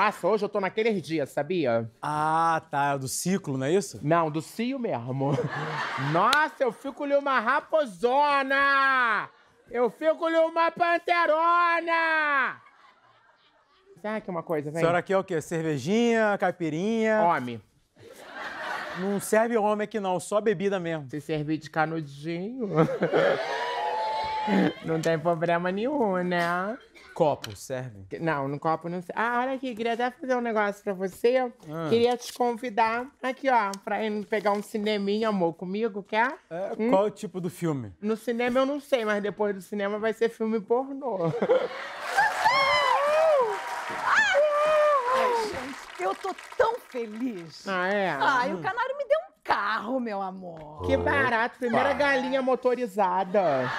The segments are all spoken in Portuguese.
Nossa, hoje eu tô naqueles dias, sabia? Ah, tá. É do ciclo, não é isso? Não, do cio mesmo. Nossa, eu fico lhe uma raposona! Eu fico lhe uma panterona! Sabe que é uma coisa, velho? A senhora quer é o quê? Cervejinha, caipirinha? Homem. Não serve homem aqui não, só bebida mesmo. Se servir de canudinho... não tem problema nenhum, né? Copo, serve? Não, no copo não serve. Ah, olha aqui, queria até fazer um negócio pra você. Ah. Queria te convidar aqui, ó, pra ir pegar um cineminha, amor, comigo, quer? É, hum? Qual é o tipo do filme? No cinema eu não sei, mas depois do cinema vai ser filme pornô. Ai, gente, eu tô tão feliz. Ah, é? Ai, hum. o canário me deu um carro, meu amor. Que barato, primeira galinha motorizada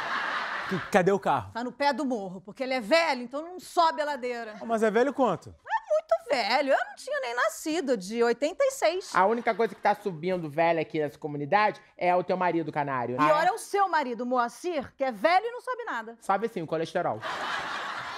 cadê o carro? Tá no pé do morro, porque ele é velho, então não sobe a ladeira. Oh, mas é velho quanto? É muito velho. Eu não tinha nem nascido, de 86. A única coisa que tá subindo velho aqui nessa comunidade é o teu marido, canário. Né? Ah, Pior é o seu marido, Moacir, que é velho e não sabe nada. Sabe sim, o colesterol.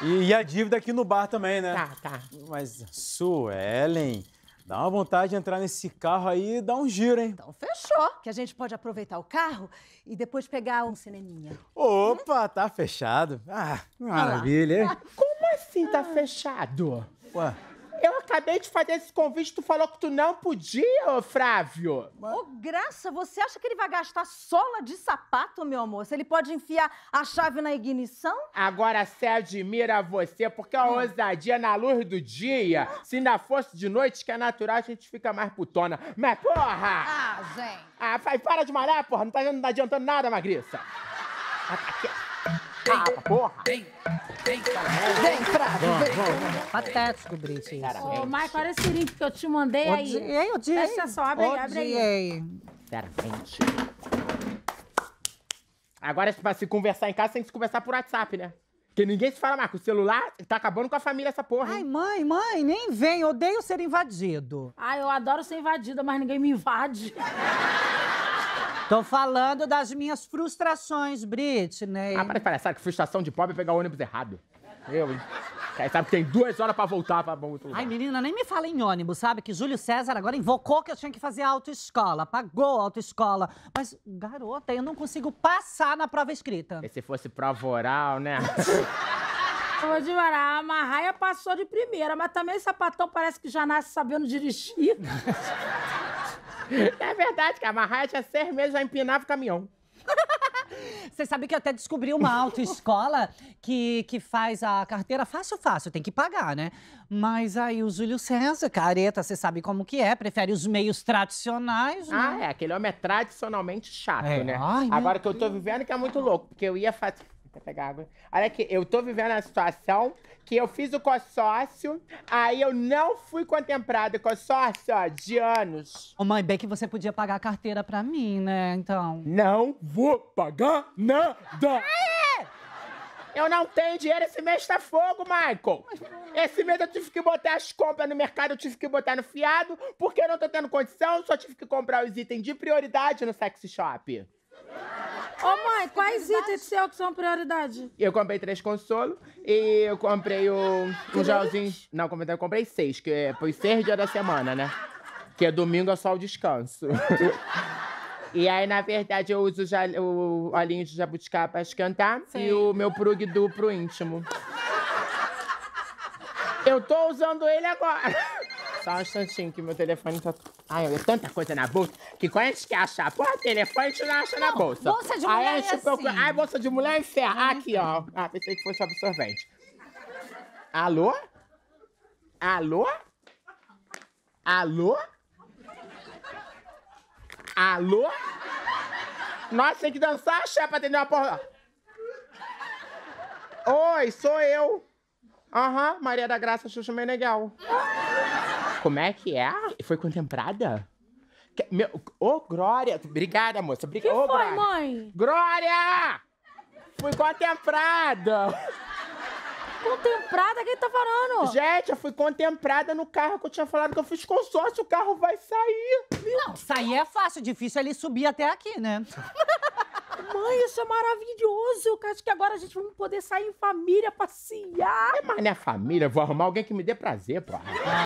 E, e a dívida aqui no bar também, né? Tá, tá. Mas, Suelen, Dá uma vontade de entrar nesse carro aí e dar um giro, hein? Então fechou, que a gente pode aproveitar o carro e depois pegar um cineminha. Opa, hum? tá fechado. Ah, maravilha, hein? Como assim tá ah. fechado? Ué... Eu acabei de fazer esse convite, tu falou que tu não podia, ô Frávio. Ô, Mas... Graça, você acha que ele vai gastar sola de sapato, meu amor? Se ele pode enfiar a chave na ignição? Agora se admira você, porque a hum. ousadia é na luz do dia, hum. se ainda fosse de noite, que é natural, a gente fica mais putona. Mas porra! Ah, gente! Ah, vai, para de malhar, porra, não tá, adiantando nada, magriça. Tem, ah, porra. Tem, tem, tá Vem pra vem. Patético, Brite. Ô, Maicon, olha esse link que eu te mandei aí. Odiei, odiei. Fecha só, abre aí, abre aí. Serpente. Agora, pra se conversar em casa, tem que se conversar por WhatsApp, né? Porque ninguém se fala mais. O celular tá acabando com a família, essa porra. Ai, mãe, mãe, nem vem. Odeio ser invadido. Ai, ah, eu adoro ser invadida, mas ninguém me invade. Tô falando das minhas frustrações, Britney. Ah, para de palhaçada, que frustração de pobre é pegar o ônibus errado. Eu, hein? Aí sabe que tem duas horas pra voltar pra tá bom outro lugar. Ai, menina, nem me fala em ônibus, sabe? Que Júlio César agora invocou que eu tinha que fazer autoescola, pagou autoescola. Mas, garota, eu não consigo passar na prova escrita. E se fosse prova oral, né? Ô, Dimara, a Marraia passou de primeira, mas também sapatão parece que já nasce sabendo dirigir. É verdade, a Amarrar tinha é seis meses, já empinava o caminhão. Você sabe que eu até descobri uma autoescola que, que faz a carteira fácil, fácil, tem que pagar, né? Mas aí o Júlio César, careta, você sabe como que é, prefere os meios tradicionais, ah, né? Ah, é, aquele homem é tradicionalmente chato, é. né? Ai, Agora que eu tô vivendo que é muito louco, porque eu ia fazer pegar tá água. Olha aqui, eu tô vivendo a situação que eu fiz o consórcio, aí eu não fui contemplada. Consórcio, ó, de anos. Ô, mãe, bem que você podia pagar a carteira pra mim, né? Então. Não vou pagar nada! Aê! É! Eu não tenho dinheiro, esse mês tá fogo, Michael. Esse mês eu tive que botar as compras no mercado, eu tive que botar no fiado, porque eu não tô tendo condição, só tive que comprar os itens de prioridade no sex shop. Ô mãe, quais itens seu que são prioridade? Eu comprei três consolos e eu comprei o, um Jalzinho. Não, comprei, é eu comprei seis, que é seis dias da semana, né? Que é domingo é só o descanso. E aí, na verdade, eu uso já, o olhinho de jabuticaba pra esquentar Sim. e o meu prug do pro íntimo. Eu tô usando ele agora. Só um instantinho que meu telefone tá Ai, eu tanta coisa na bolsa que quando a gente quer achar porra telefone, a gente não acha não, na bolsa. Bolsa de mulher. Aí a é gente é procura. Assim. Ai, bolsa de mulher é encerrar é. aqui, ó. Ah, pensei que fosse absorvente. Alô? Alô? Alô? Alô? Nós tem que dançar axé pra atender uma porra. Oi, sou eu. Aham, uhum, Maria da Graça Xuxa Meneghel. Como é que é? Foi contemplada? Que, meu, ô, oh, Glória! Obrigada, moça. Obrigada. que oh, foi, Glória. mãe? Glória! Fui contemplada! Contemplada? Quem tá falando? Gente, eu fui contemplada no carro que eu tinha falado que eu fiz consórcio. O carro vai sair. Não, sair é fácil. Difícil é ele subir até aqui, né? Mãe, isso é maravilhoso! Eu acho que agora a gente vai poder sair em família, passear! É, mas não é família, eu vou arrumar alguém que me dê prazer, pô.